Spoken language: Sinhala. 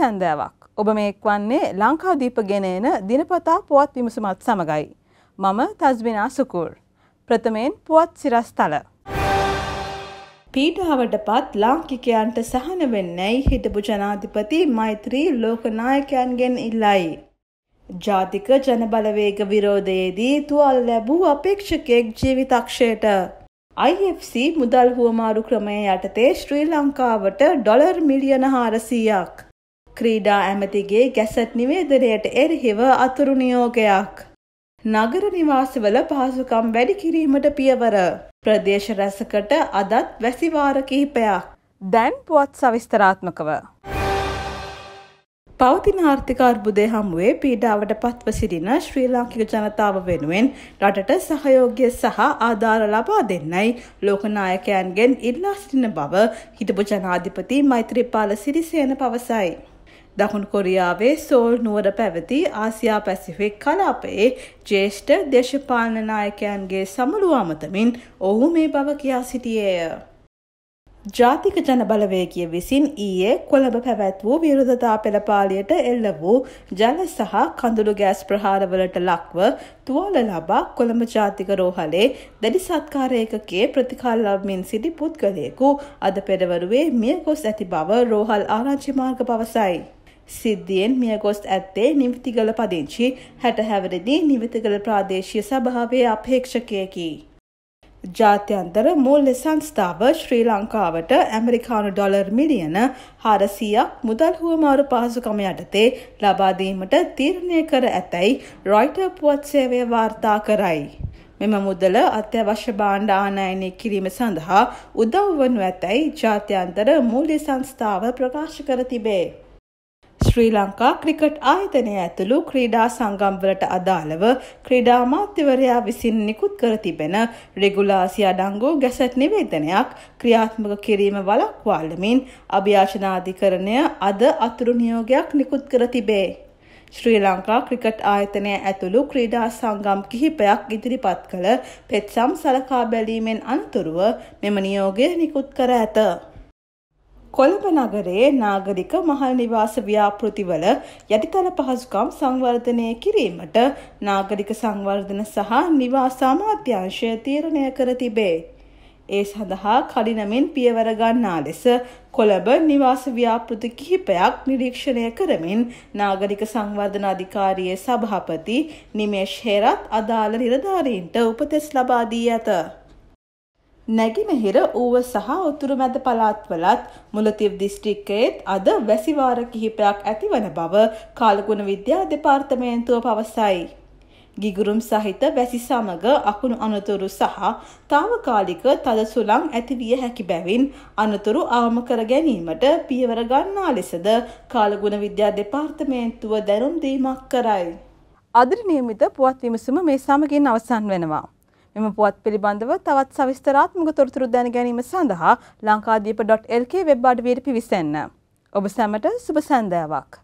සැන්දෑවක්. ඔබ මේක් වන්නේ ලංකාදීප ගෙනන දිනපතා පුවත් විමසුමත් සමඟයි. මම තස්බිනා සුකූර්. ප්‍රථමයෙන් පුවත් සිරස්තල. පීඩාවට පත් ලාංකිකයන්ට සහන වෙන්නැයි හිටපු ජනාධිපති මෛත්‍රී ලෝකනායකයන්ගෙන් ඉල්ලයි. ජාතික ජනබලවේග විරෝධයේදී තුවල් ලැබූ අපේක්ෂකෙක් ජීවිතක්ෂයට. IFC මුදල් හුවමාරු ක්‍රමය යටතේ ශ්‍රී ලංකාවට ඩොලර් මිලියන හාරසීයක්. ක්‍රීඩා ඇමතිගේ ගැසට් නිවේදනයට එරහිව අතුරු නියෝගයක්. නගර නිවාසවල පහසුකම් වැඩි කිරීමට පියවර. ප්‍රදේශ රැසකට අදත් වැසිවාර කිහිපයක්. දැන් පුවත් සවිස්තරාත්මකව. පවතින ආර්ථික අර්බුදය හමුවේ පීඩාවට පත්ව සිටින ශ්‍රී ලාංකික ජනතාව වෙනුවෙන් රටට සහයෝගය සහ ආධාර ලබා දෙන්නයි ලෝකනායකයන්ගෙන් ඉල්ලා සිටින බව හිටපු ජනාධිපති මෛත්‍රීපාල සිරිසේන පවසයි. දකුණු කොරියාවේ සෝල් නුවර පැවති ආසියා පැසිෆික් කලාපයේ ජේෂ්ඨ දේශපාලන නායකයන්ගේ සමුළුව අමතමින් ඔහු මේ බව කියා සිටියේය. ජාතික ජනබලවේගිය විසින් ඊයේ කොළඹ පැවැත් වූ විරුධතා පෙළපාලියට එල්ල වූ ජල සහ කඳුළු ගෑස් ප්‍රහාරවලට ලක්ව තුවාල ලබා කොළඹ ජාතික රෝහලේ දැඩි සත්කාරයකගේ ප්‍රතිකාර ලබමින් සිටි පුද්ගලයෙකු අද පෙරවරුවේ මියගොස් ඇති බව රෝහල් ආරාංචි මාර්ග පවසයි. සිද්ධියෙන් මිය ගොස් ඇත්තේ නිවිතිගල පදිංචි හැට හැවරදි නිවිතිගල ප්‍රාදේශය සභාවේ අපේක්ෂකයකි. ජාත්‍යන්තර මුල්ල සංස්ථාව ශ්‍රී ලංකාවට ඇමරිකානු ඩොලර් මිලියන හාරසියක් මුදල් හුවමාරු පහසුකම යටතේ ලබාදීමට තීරණය කර ඇතැයි රොයිට පුවත් සේවය වාර්තා කරයි. මෙම මුදල අත්‍යවශ්‍ය බාණ්ඩ ආනයනය කිරීම සඳහා උදව් වනු ඇතැයි ජාත්‍යන්තර මූල්‍ය සංස්ථාව ප්‍රකාශ කර තිබේ. ශ්‍රී ලංකා ක්‍රිකට් ආයතනය ඇතුළු ක්‍රීඩා සංගම්වලට අදාළව ක්‍රීඩා මාත්‍යවරයා විසින් නිකුත් කර තිබෙන රෙගුලාසි අඩංගෝ ගැසට් නිවේදනයක් ක්‍රියාත්මක කිරීම වලක්වාලමින් අභ්‍යාශනාධිකරණය අද අතුරු නියෝගයක් නිකුත් කර තිබේ. ශ්‍රී ලංකා ක්‍රිකට් ආයතනය ඇතුළු ක්‍රීඩා සංගම් කිහිපයක් ඉදිරිපත් කළ පෙත්සම් සලකා බැලීමෙන් අනතුරුව මෙම නියෝගය නිකුත් කර ඇත. කොළඹ නගරයේ නාගරික මහල් නිවාස ව්‍යාපෘතිවල යටිතල පහසුකම් සංවර්ධනය කිරීමට නාගරික සංවර්ධන සහ නිවාස අමාත්‍යාංශය තීරණය කර තිබේ. ඒ සඳහා කඩිනමින් පියවර ගන්නා ලෙස කොළඹ නිවාස ව්‍යාපෘති කිහිපයක් නිරීක්ෂණය කරමින් නාගරික සංවර්ධන අධිකාරියේ සභාපති නිමේෂ් හෙරත් අදාළ නිලධාරීන්ට උපදෙස් ලබා දී ඇත. නැගිමෙහෙර ඌව සහ උතුරුමැද පළාත්වලත් මුලතිව් දිස්ත්‍රික්කයේත් අද වැසිවාර කිහිපයක් ඇතිවන බව කාලගුණ විද්‍යා දෙපාර්තමේන්තුව පවසයි. ගිගුරුම් සහිත වැසි සමග අකුණු අනතුරු සහ తాවකාලික තද සුළං ඇතිවිය හැකි බැවින් අනතුරු අවම කර ගැනීමට පියවර ගන්නා ලෙසද කාලගුණ විද්‍යා දෙපාර්තමේන්තුව දැනුම් දීමක් කරයි. අදිරි නියමිත පුවත් විමසුම මේ සමගින් අවසන් වෙනවා. මෙම පුවත් පිළිබඳව තවත් සවිස්තරාත්මක තොරතුරු දැන ගැනීම සඳහා ලංකාදීප.lk වෙබ් අඩවියට පිවිසන්න. ඔබ සැමට සුබ සැන්දෑවක්.